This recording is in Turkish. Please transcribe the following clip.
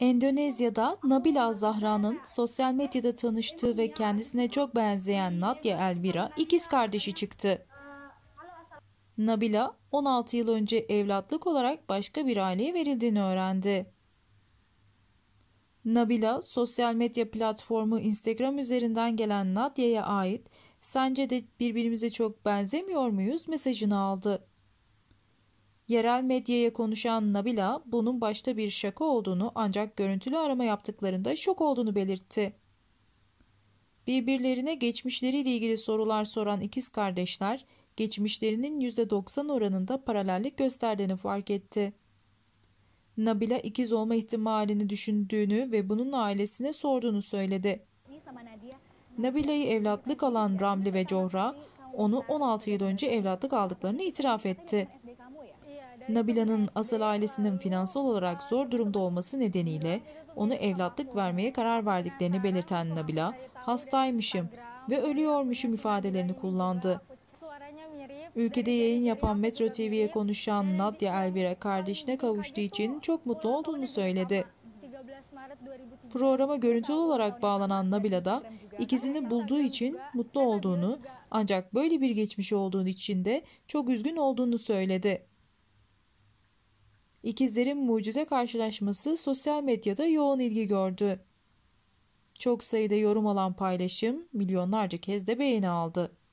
Endonezya'da Nabila Zahra'nın sosyal medyada tanıştığı ve kendisine çok benzeyen Nadia Elvira ikiz kardeşi çıktı. Nabila 16 yıl önce evlatlık olarak başka bir aileye verildiğini öğrendi. Nabila sosyal medya platformu Instagram üzerinden gelen Nadia'ya ait "Sence de birbirimize çok benzemiyor muyuz?" mesajını aldı. Yerel medyaya konuşan Nabila bunun başta bir şaka olduğunu ancak görüntülü arama yaptıklarında şok olduğunu belirtti. Birbirlerine geçmişleriyle ilgili sorular soran ikiz kardeşler geçmişlerinin %90 oranında paralellik gösterdiğini fark etti. Nabila ikiz olma ihtimalini düşündüğünü ve bunun ailesine sorduğunu söyledi. Nabila'yı evlatlık alan Ramli ve Cohra onu 16 yıl önce evlatlık aldıklarını itiraf etti. Nabila'nın asıl ailesinin finansal olarak zor durumda olması nedeniyle onu evlatlık vermeye karar verdiklerini belirten Nabila, hastaymışım ve ölüyormuşum ifadelerini kullandı. Ülkede yayın yapan Metro TV'ye konuşan Nadia Elvira kardeşine kavuştuğu için çok mutlu olduğunu söyledi. Programa görüntülü olarak bağlanan Nabila da ikizini bulduğu için mutlu olduğunu ancak böyle bir geçmiş olduğunu için de çok üzgün olduğunu söyledi. İkizlerin mucize karşılaşması sosyal medyada yoğun ilgi gördü. Çok sayıda yorum alan paylaşım milyonlarca kez de beğeni aldı.